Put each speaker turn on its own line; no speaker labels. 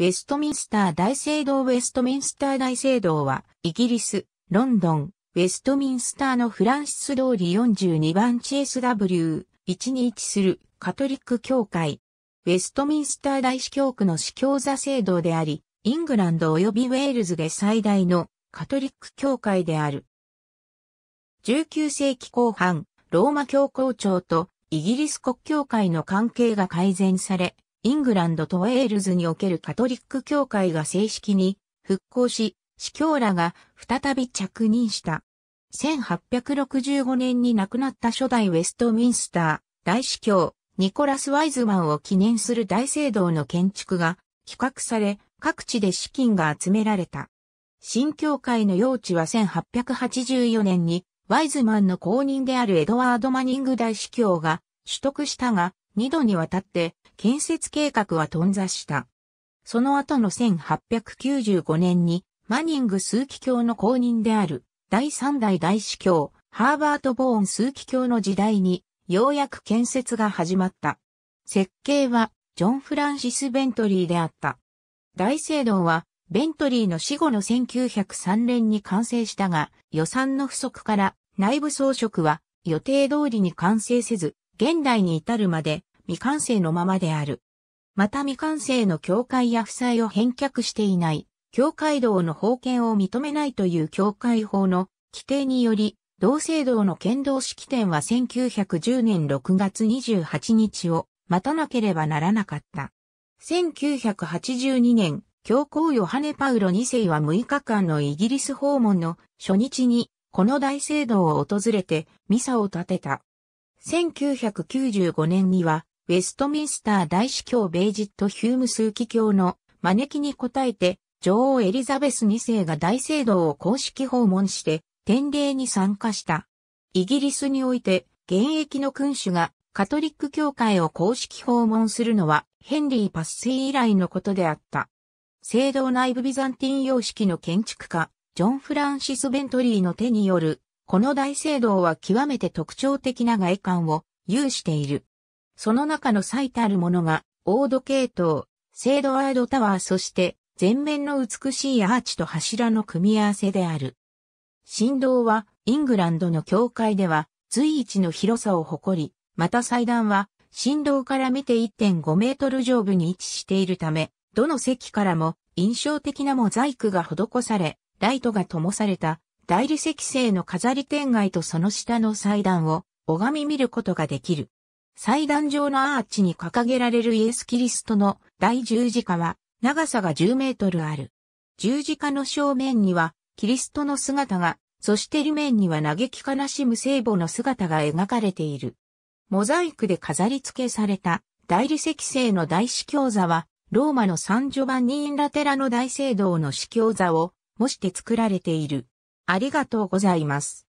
ウェストミンスター大聖堂ウェストミンスター大聖堂は、イギリス、ロンドン、ウェストミンスターのフランシス通り42番地 SW1 に位置するカトリック教会。ウェストミンスター大司教区の司教座聖堂であり、イングランド及びウェールズで最大のカトリック教会である。19世紀後半、ローマ教皇庁とイギリス国教会の関係が改善され、イングランドとウェールズにおけるカトリック教会が正式に復興し、司教らが再び着任した。1865年に亡くなった初代ウェストミンスター大司教ニコラス・ワイズマンを記念する大聖堂の建築が企画され各地で資金が集められた。新教会の用地は1884年にワイズマンの後任であるエドワード・マニング大司教が取得したが2度にわたって建設計画は頓挫した。その後の1895年にマニング枢機卿の後任である第3代大司教ハーバート・ボーン枢機卿の時代にようやく建設が始まった。設計はジョン・フランシス・ベントリーであった。大聖堂はベントリーの死後の1903年に完成したが予算の不足から内部装飾は予定通りに完成せず現代に至るまで未完成のままである。また未完成の教会や負債を返却していない、教会道の封建を認めないという教会法の規定により、同制堂の剣道式典は1910年6月28日を待たなければならなかった。1982年、教皇ヨハネ・パウロ2世は6日間のイギリス訪問の初日に、この大聖堂を訪れてミサを建てた。1995年には、ウェストミンスター大司教ベイジット・ヒューム枢機卿の招きに応えて、女王エリザベス2世が大聖堂を公式訪問して、典礼に参加した。イギリスにおいて、現役の君主がカトリック教会を公式訪問するのは、ヘンリー・パッセイ以来のことであった。聖堂内部ビザンティン様式の建築家、ジョン・フランシス・ベントリーの手による、この大聖堂は極めて特徴的な外観を有している。その中の最たるものが、オード系統、セードワードタワーそして前面の美しいアーチと柱の組み合わせである。振動はイングランドの教会では随一の広さを誇り、また祭壇は振動から見て1.5メートル上部に位置しているため、どの席からも印象的なモザイクが施され、ライトが灯された大理石製の飾り天外とその下の祭壇を拝み見ることができる。祭壇上のアーチに掲げられるイエス・キリストの大十字架は長さが10メートルある。十字架の正面にはキリストの姿が、そして裏面には嘆き悲しむ聖母の姿が描かれている。モザイクで飾り付けされた大理石製の大司教座は、ローマのサンジョバンニーンラテラの大聖堂の司教座を模して作られている。ありがとうございます。